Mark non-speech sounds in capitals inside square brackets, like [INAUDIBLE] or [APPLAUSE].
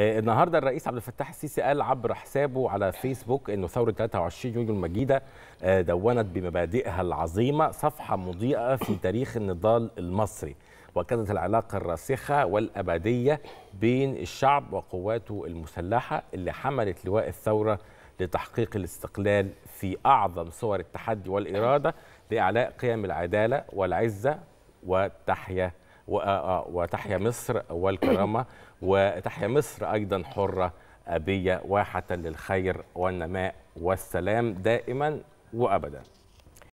آه، النهارده الرئيس عبد الفتاح السيسي قال عبر حسابه على فيسبوك انه ثوره 23 يونيو المجيده آه، دونت بمبادئها العظيمه صفحه مضيئه في تاريخ النضال المصري وكانت العلاقه الراسخه والابديه بين الشعب وقواته المسلحه اللي حملت لواء الثوره لتحقيق الاستقلال في اعظم صور التحدي والاراده لاعلاء قيم العداله والعزه وتحيا آه، آه، وتحيا مصر والكرامة [CLEARS THROAT] وتحيا مصر أيضا حرة أبية واحة للخير والنماء والسلام دائما وأبدا